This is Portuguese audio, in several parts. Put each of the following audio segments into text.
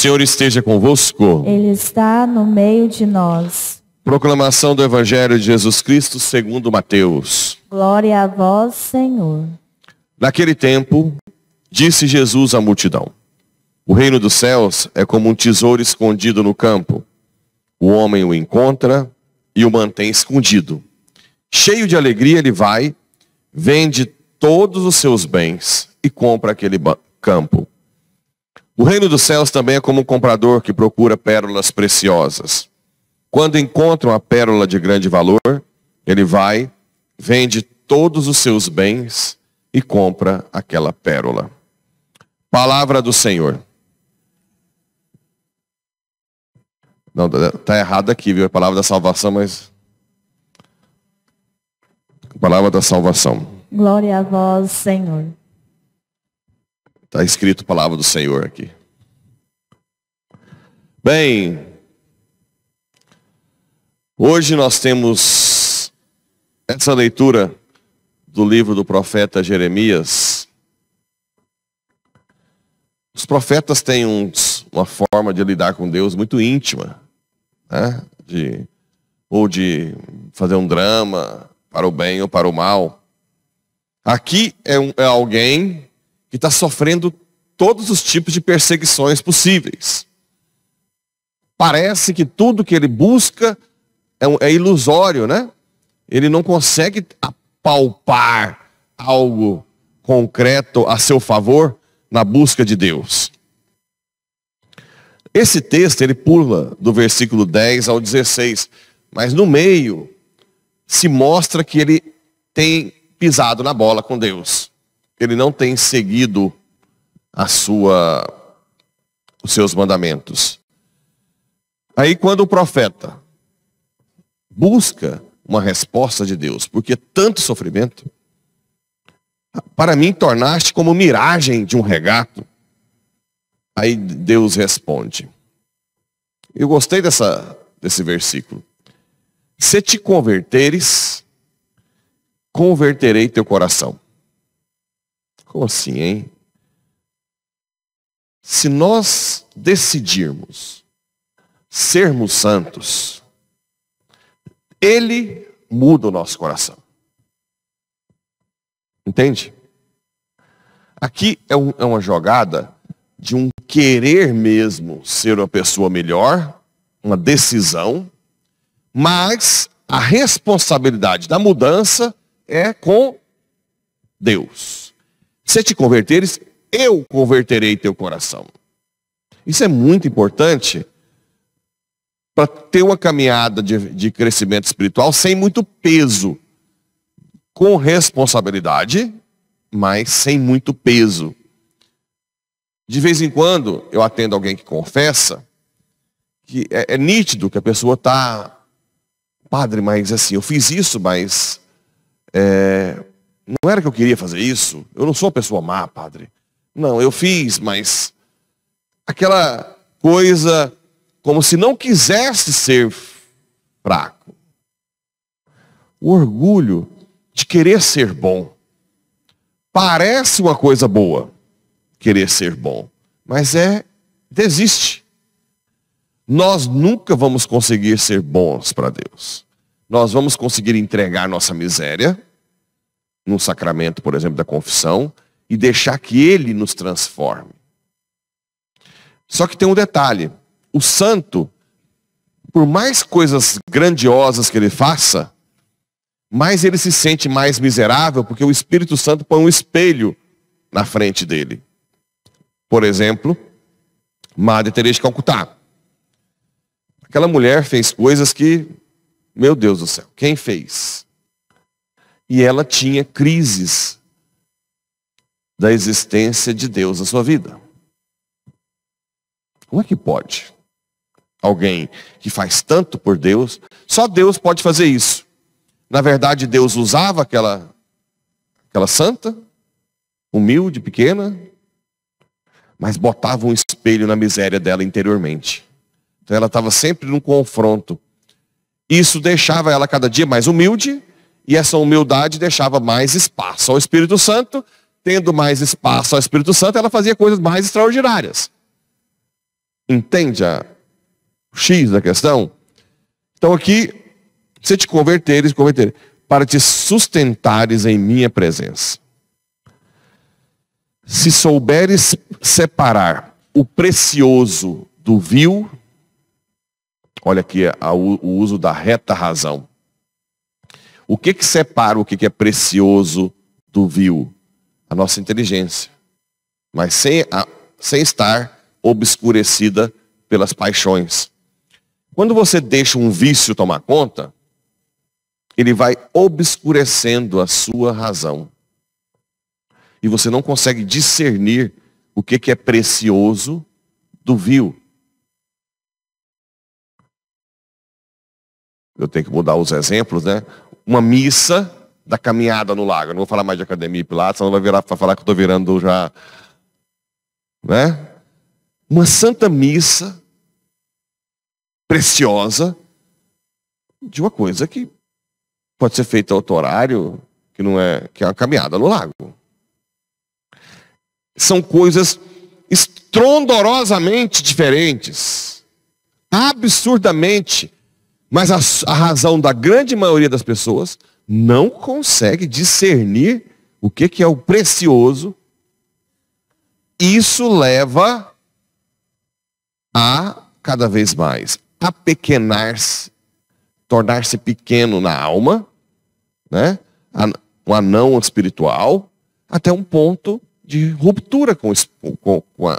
Senhor esteja convosco. Ele está no meio de nós. Proclamação do Evangelho de Jesus Cristo segundo Mateus. Glória a vós, Senhor. Naquele tempo, disse Jesus à multidão: O reino dos céus é como um tesouro escondido no campo. O homem o encontra e o mantém escondido. Cheio de alegria, ele vai, vende todos os seus bens e compra aquele campo. O reino dos céus também é como um comprador que procura pérolas preciosas. Quando encontra uma pérola de grande valor, ele vai, vende todos os seus bens e compra aquela pérola. Palavra do Senhor. Não, tá, tá errado aqui, viu? É palavra da salvação, mas. Palavra da salvação. Glória a vós, Senhor. Está escrito a palavra do Senhor aqui. Bem, hoje nós temos essa leitura do livro do profeta Jeremias. Os profetas têm uns, uma forma de lidar com Deus muito íntima, né? de, ou de fazer um drama para o bem ou para o mal. Aqui é, um, é alguém que está sofrendo todos os tipos de perseguições possíveis. Parece que tudo que ele busca é, é ilusório, né? Ele não consegue apalpar algo concreto a seu favor na busca de Deus. Esse texto ele pula do versículo 10 ao 16, mas no meio se mostra que ele tem pisado na bola com Deus ele não tem seguido a sua, os seus mandamentos. Aí quando o profeta busca uma resposta de Deus, porque tanto sofrimento, para mim tornaste como miragem de um regato. Aí Deus responde. Eu gostei dessa, desse versículo. Se te converteres, converterei teu coração. Como assim, hein? Se nós decidirmos sermos santos, Ele muda o nosso coração. Entende? Aqui é, um, é uma jogada de um querer mesmo ser uma pessoa melhor, uma decisão, mas a responsabilidade da mudança é com Deus. Se te converteres, eu converterei teu coração. Isso é muito importante para ter uma caminhada de, de crescimento espiritual sem muito peso, com responsabilidade, mas sem muito peso. De vez em quando eu atendo alguém que confessa que é, é nítido que a pessoa está, padre, mas assim, eu fiz isso, mas é, não era que eu queria fazer isso. Eu não sou uma pessoa má, padre. Não, eu fiz, mas aquela coisa como se não quisesse ser fraco. O orgulho de querer ser bom. Parece uma coisa boa, querer ser bom, mas é desiste. Nós nunca vamos conseguir ser bons para Deus. Nós vamos conseguir entregar nossa miséria, no sacramento, por exemplo, da confissão, e deixar que ele nos transforme. Só que tem um detalhe: o santo, por mais coisas grandiosas que ele faça, mais ele se sente mais miserável, porque o Espírito Santo põe um espelho na frente dele. Por exemplo, Madre Teresa de Calcutá. Aquela mulher fez coisas que, meu Deus do céu, quem fez? E ela tinha crises da existência de Deus na sua vida. Como é que pode? Alguém que faz tanto por Deus, só Deus pode fazer isso. Na verdade, Deus usava aquela, aquela santa, humilde, pequena, mas botava um espelho na miséria dela interiormente. Então ela estava sempre num confronto. Isso deixava ela cada dia mais humilde e essa humildade deixava mais espaço ao Espírito Santo. Tendo mais espaço ao Espírito Santo, ela fazia coisas mais extraordinárias. Entende a X da questão? Então aqui, se te converteres, converter, para te sustentares em minha presença. Se souberes separar o precioso do vil, olha aqui o uso da reta razão. O que, que separa o que, que é precioso do vil? A nossa inteligência. Mas sem, a, sem estar obscurecida pelas paixões. Quando você deixa um vício tomar conta, ele vai obscurecendo a sua razão. E você não consegue discernir o que, que é precioso do vil. eu tenho que mudar os exemplos, né? Uma missa da caminhada no lago. Eu não vou falar mais de academia e pilates, senão vai virar para falar que eu estou virando já. Né? Uma santa missa preciosa de uma coisa que pode ser feita outro horário, que não é, que é uma caminhada no lago. São coisas estrondorosamente diferentes, absurdamente mas a, a razão da grande maioria das pessoas não consegue discernir o que, que é o precioso. Isso leva a cada vez mais apequenar-se, tornar-se pequeno na alma, né? um anão espiritual, até um ponto de ruptura com, com, com, a,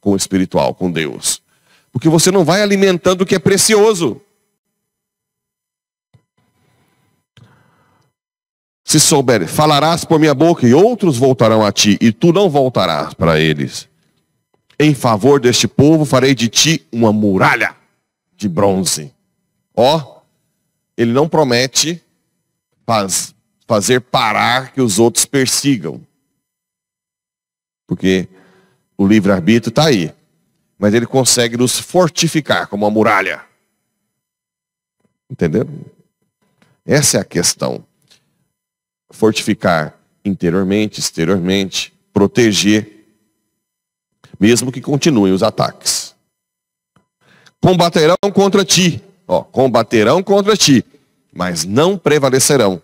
com o espiritual, com Deus. Porque você não vai alimentando o que é precioso. se souber, falarás por minha boca e outros voltarão a ti, e tu não voltarás para eles. Em favor deste povo farei de ti uma muralha de bronze. Ó, ele não promete faz, fazer parar que os outros persigam. Porque o livre-arbítrio está aí. Mas ele consegue nos fortificar como uma muralha. Entendeu? Essa é a questão fortificar interiormente, exteriormente, proteger, mesmo que continuem os ataques. Combaterão contra ti, ó, combaterão contra ti, mas não prevalecerão,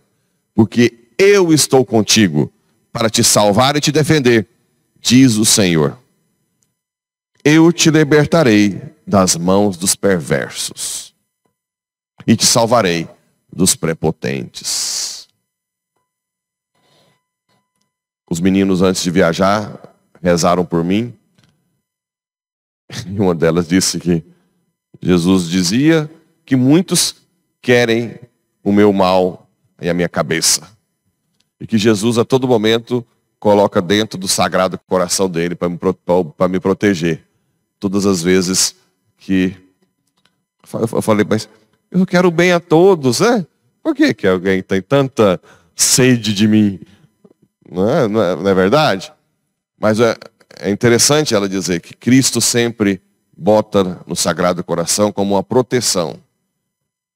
porque eu estou contigo para te salvar e te defender, diz o Senhor. Eu te libertarei das mãos dos perversos e te salvarei dos prepotentes. Os meninos, antes de viajar, rezaram por mim. E uma delas disse que Jesus dizia que muitos querem o meu mal e a minha cabeça. E que Jesus a todo momento coloca dentro do sagrado coração dele para me, me proteger. Todas as vezes que eu falei, mas eu quero bem a todos, né? Por que, que alguém tem tanta sede de mim? Não é, não é, não é verdade? Mas é, é interessante ela dizer que Cristo sempre bota no Sagrado Coração como uma proteção,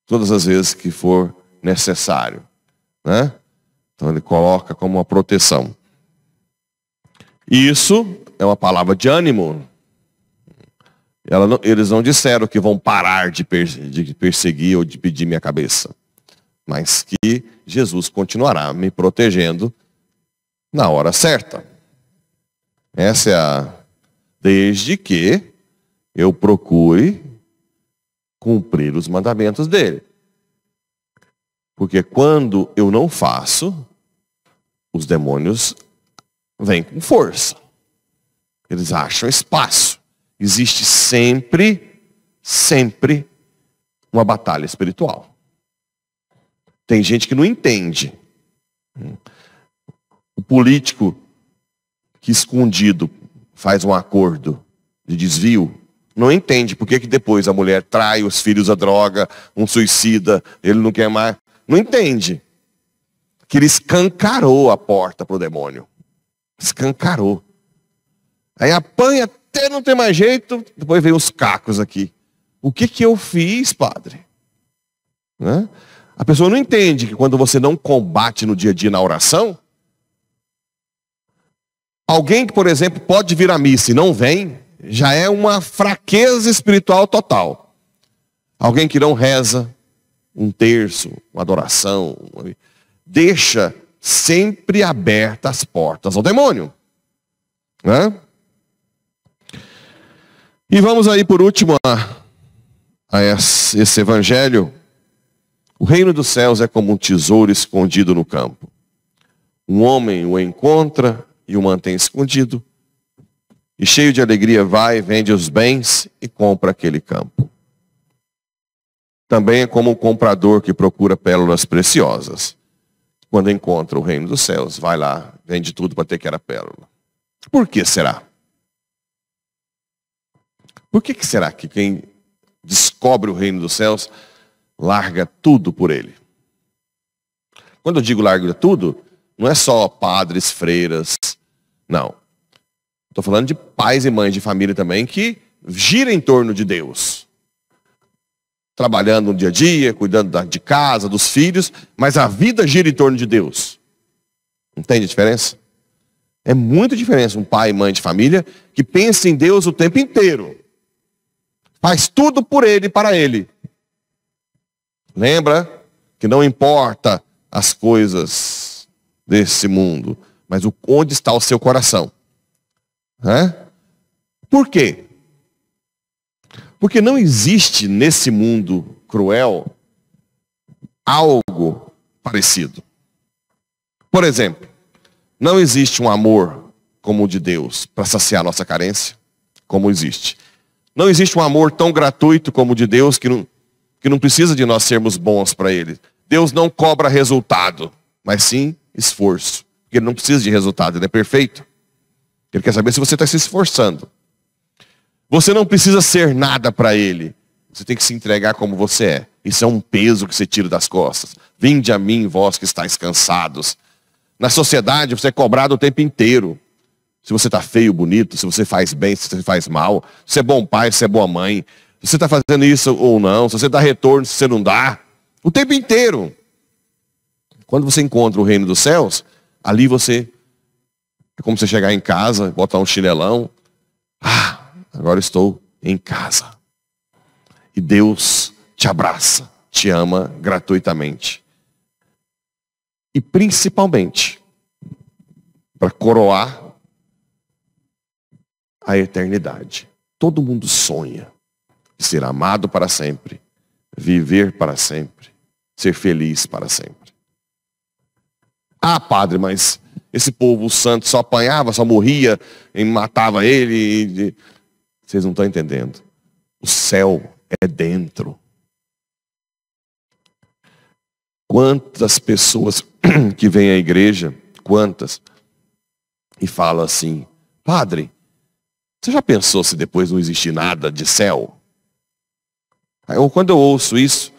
todas as vezes que for necessário. Né? Então ele coloca como uma proteção. isso é uma palavra de ânimo. Não, eles não disseram que vão parar de, de perseguir ou de pedir minha cabeça, mas que Jesus continuará me protegendo na hora certa. Essa é a. Desde que eu procure cumprir os mandamentos dele. Porque quando eu não faço, os demônios vêm com força. Eles acham espaço. Existe sempre, sempre uma batalha espiritual. Tem gente que não entende. O político que escondido faz um acordo de desvio não entende por que, que depois a mulher trai os filhos à droga, um suicida, ele não quer mais. Não entende. Que ele escancarou a porta para o demônio. Escancarou. Aí apanha até não ter mais jeito, depois vem os cacos aqui. O que, que eu fiz, padre? Né? A pessoa não entende que quando você não combate no dia a dia na oração, Alguém que, por exemplo, pode vir à missa e não vem, já é uma fraqueza espiritual total. Alguém que não reza um terço, uma adoração, deixa sempre abertas as portas ao demônio. Né? E vamos aí por último a, a esse evangelho. O reino dos céus é como um tesouro escondido no campo. Um homem o encontra, e o mantém escondido. E cheio de alegria vai, vende os bens e compra aquele campo. Também é como o um comprador que procura pérolas preciosas. Quando encontra o reino dos céus, vai lá, vende tudo para ter que era pérola. Por que será? Por que, que será que quem descobre o reino dos céus larga tudo por ele? Quando eu digo larga tudo, não é só padres, freiras, não. Estou falando de pais e mães de família também que giram em torno de Deus. Trabalhando no dia a dia, cuidando de casa, dos filhos, mas a vida gira em torno de Deus. Entende a diferença? É muita diferença um pai e mãe de família que pensa em Deus o tempo inteiro. Faz tudo por ele e para ele. Lembra que não importa as coisas desse mundo, mas onde está o seu coração? Hã? Por quê? Porque não existe nesse mundo cruel algo parecido. Por exemplo, não existe um amor como o de Deus para saciar nossa carência, como existe. Não existe um amor tão gratuito como o de Deus que não, que não precisa de nós sermos bons para Ele. Deus não cobra resultado, mas sim esforço. Porque ele não precisa de resultado, ele é perfeito. Ele quer saber se você está se esforçando. Você não precisa ser nada para ele. Você tem que se entregar como você é. Isso é um peso que você tira das costas. Vinde a mim, vós que estáis cansados. Na sociedade, você é cobrado o tempo inteiro. Se você está feio, bonito, se você faz bem, se você faz mal, se você é bom pai, se você é boa mãe, se você está fazendo isso ou não, se você dá retorno, se você não dá. O tempo inteiro. Quando você encontra o reino dos céus, Ali você. É como você chegar em casa, botar um chinelão. Ah, agora estou em casa. E Deus te abraça, te ama gratuitamente. E principalmente, para coroar a eternidade. Todo mundo sonha ser amado para sempre, viver para sempre, ser feliz para sempre. Ah, padre, mas esse povo santo só apanhava, só morria, e matava ele. E... Vocês não estão entendendo. O céu é dentro. Quantas pessoas que vêm à igreja, quantas, e falam assim, padre, você já pensou se depois não existir nada de céu? Eu quando eu ouço isso,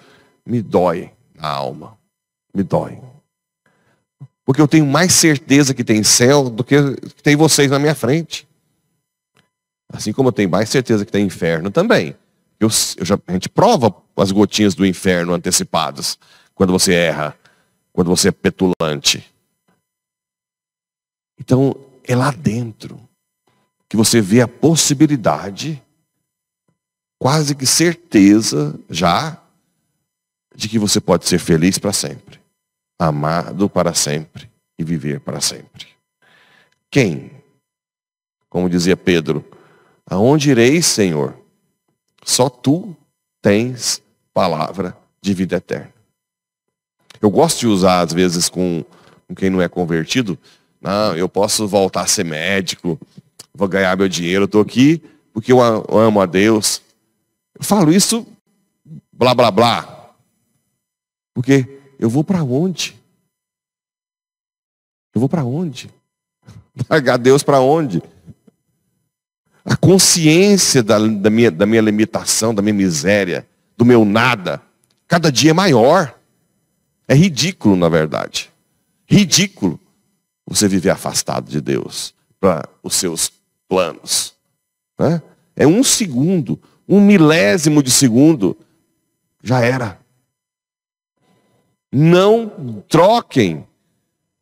me dói a alma, me dói. Porque eu tenho mais certeza que tem céu do que tem vocês na minha frente. Assim como eu tenho mais certeza que tem inferno também. Eu, eu já, a gente prova as gotinhas do inferno antecipadas quando você erra, quando você é petulante. Então, é lá dentro que você vê a possibilidade, quase que certeza já, de que você pode ser feliz para sempre amado para sempre e viver para sempre. Quem? Como dizia Pedro, aonde irei, Senhor? Só tu tens palavra de vida eterna. Eu gosto de usar, às vezes, com, quem não é convertido, não, eu posso voltar a ser médico, vou ganhar meu dinheiro, estou aqui porque eu amo a Deus. Eu falo isso, blá, blá, blá. Porque eu vou para onde? Eu vou para onde? Largar Deus para onde? A consciência da, da, minha, da minha limitação, da minha miséria, do meu nada, cada dia é maior. É ridículo, na verdade. Ridículo você viver afastado de Deus para os seus planos. Né? É um segundo, um milésimo de segundo, já era. Não troquem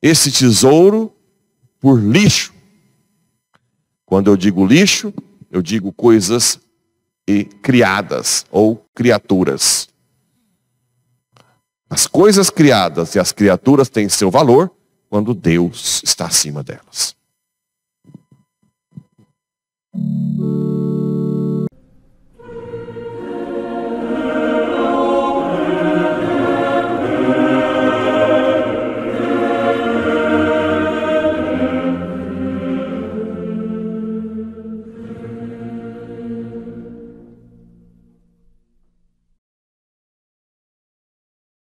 esse tesouro por lixo. Quando eu digo lixo, eu digo coisas e criadas ou criaturas. As coisas criadas e as criaturas têm seu valor quando Deus está acima delas.